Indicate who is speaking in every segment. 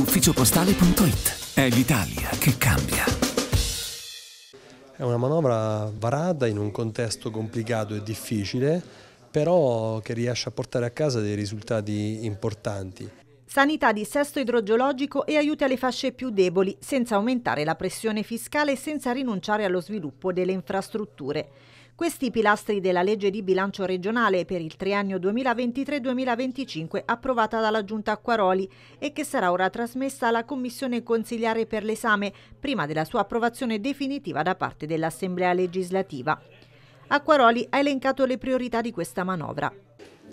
Speaker 1: ufficiopostale.it. È l'Italia che cambia.
Speaker 2: È una manovra varata in un contesto complicato e difficile, però che riesce a portare a casa dei risultati importanti.
Speaker 1: Sanità, di sesto idrogeologico e aiuti alle fasce più deboli, senza aumentare la pressione fiscale e senza rinunciare allo sviluppo delle infrastrutture. Questi pilastri della legge di bilancio regionale per il triennio 2023-2025 approvata dalla Giunta Acquaroli e che sarà ora trasmessa alla Commissione consigliare per l'esame prima della sua approvazione definitiva da parte dell'Assemblea legislativa. Acquaroli ha elencato le priorità di questa manovra.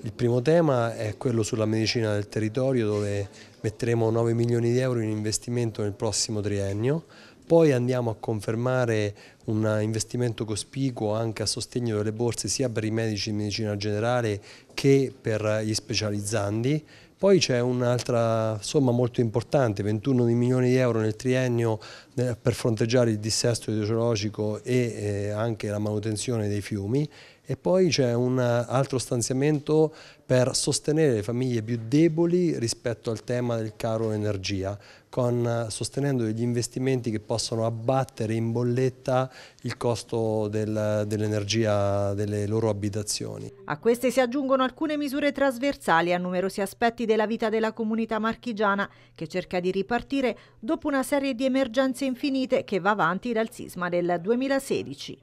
Speaker 2: Il primo tema è quello sulla medicina del territorio dove metteremo 9 milioni di euro in investimento nel prossimo triennio poi andiamo a confermare un investimento cospicuo anche a sostegno delle borse sia per i medici di medicina generale che per gli specializzandi. Poi c'è un'altra somma molto importante, 21 milioni di euro nel triennio eh, per fronteggiare il dissesto idrogeologico e eh, anche la manutenzione dei fiumi e poi c'è un altro stanziamento per sostenere le famiglie più deboli rispetto al tema del caro energia, con, sostenendo degli investimenti che possono abbattere in bolletta il costo del, dell'energia delle loro abitazioni.
Speaker 1: A queste si aggiungono alcune misure trasversali a numerosi aspetti della vita della comunità marchigiana che cerca di ripartire dopo una serie di emergenze infinite che va avanti dal sisma del 2016.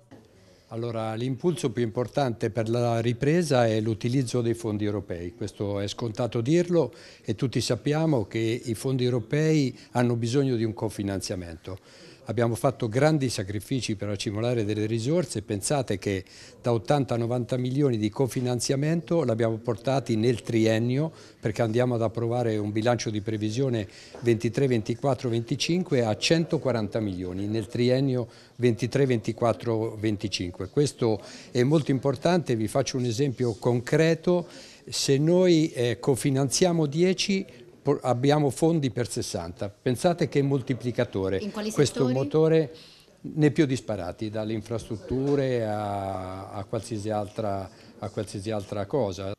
Speaker 3: Allora, l'impulso più importante per la ripresa è l'utilizzo dei fondi europei, questo è scontato dirlo e tutti sappiamo che i fondi europei hanno bisogno di un cofinanziamento. Abbiamo fatto grandi sacrifici per accumulare delle risorse, pensate che da 80-90 milioni di cofinanziamento l'abbiamo portati nel triennio perché andiamo ad approvare un bilancio di previsione 23, 24, 25 a 140 milioni nel triennio 23, 24, 25. Questo è molto importante, vi faccio un esempio concreto, se noi eh, cofinanziamo 10 abbiamo fondi per 60. Pensate che moltiplicatore. Questo settori? motore ne più disparati, dalle infrastrutture a, a, qualsiasi altra, a, qualsiasi altra, cosa,